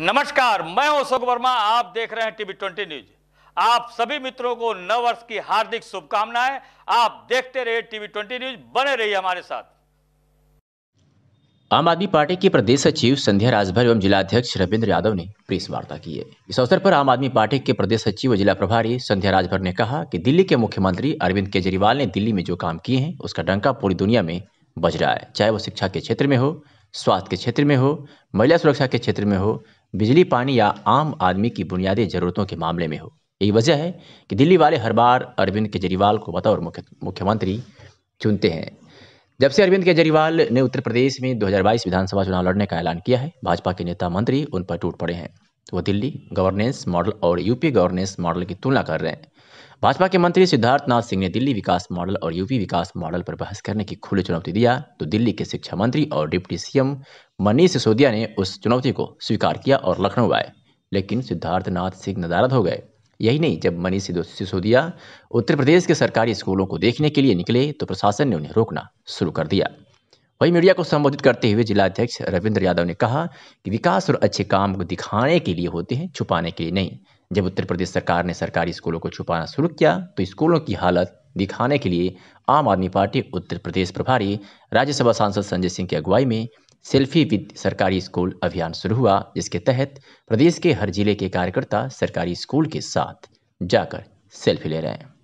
नमस्कार मैं हूं अशोक वर्मा आप देख रहे हैं टीवी ट्वेंटी न्यूज आप सभी मित्रों को नव वर्ष की हार्दिक शुभकामनाएं आप देखते रहे टीवी ट्वेंटी न्यूज बने रहिए हमारे साथ आम आदमी पार्टी के प्रदेश सचिव संध्या राजभर एवं जिला अध्यक्ष रविंद्र यादव ने प्रेस वार्ता की है इस अवसर पर आम आदमी पार्टी के प्रदेश सचिव और जिला प्रभारी संध्या राजभर ने कहा कि दिल्ली के मुख्यमंत्री अरविंद केजरीवाल ने दिल्ली में जो काम किए हैं उसका डंका पूरी दुनिया में बज रहा है चाहे वो शिक्षा के क्षेत्र में हो स्वास्थ्य के क्षेत्र में हो महिला सुरक्षा के क्षेत्र में हो बिजली पानी या आम आदमी की बुनियादी ज़रूरतों के मामले में हो यही वजह है कि दिल्ली वाले हर बार अरविंद केजरीवाल को बतौर मुख्यमंत्री चुनते हैं जब से अरविंद केजरीवाल ने उत्तर प्रदेश में 2022 विधानसभा चुनाव लड़ने का ऐलान किया है भाजपा के नेता मंत्री उन पर टूट पड़े हैं वो दिल्ली गवर्नेंस मॉडल और यूपी गवर्नेंस मॉडल की तुलना कर रहे हैं भाजपा के मंत्री सिद्धार्थनाथ सिंह ने दिल्ली विकास मॉडल और यूपी विकास मॉडल पर बहस करने की खुली चुनौती दिया तो दिल्ली के शिक्षा मंत्री और डिप्टी सीएम मनीष सिसोदिया ने उस चुनौती को स्वीकार किया और लखनऊ आए लेकिन सिद्धार्थनाथ सिंह नदारद हो गए यही नहीं जब मनीष सिसोदिया उत्तर प्रदेश के सरकारी स्कूलों को देखने के लिए निकले तो प्रशासन ने उन्हें रोकना शुरू कर दिया वही मीडिया को संबोधित करते हुए जिलाध्यक्ष रविंद्र यादव ने कहा कि विकास और अच्छे काम को दिखाने के लिए होते हैं छुपाने के लिए नहीं जब उत्तर प्रदेश सरकार ने सरकारी स्कूलों को छुपाना शुरू किया तो स्कूलों की हालत दिखाने के लिए आम आदमी पार्टी उत्तर प्रदेश प्रभारी राज्यसभा सांसद संजय सिंह की अगुवाई में सेल्फी विद सरकारी स्कूल अभियान शुरू हुआ जिसके तहत प्रदेश के हर जिले के कार्यकर्ता सरकारी स्कूल के साथ जाकर सेल्फी ले रहे हैं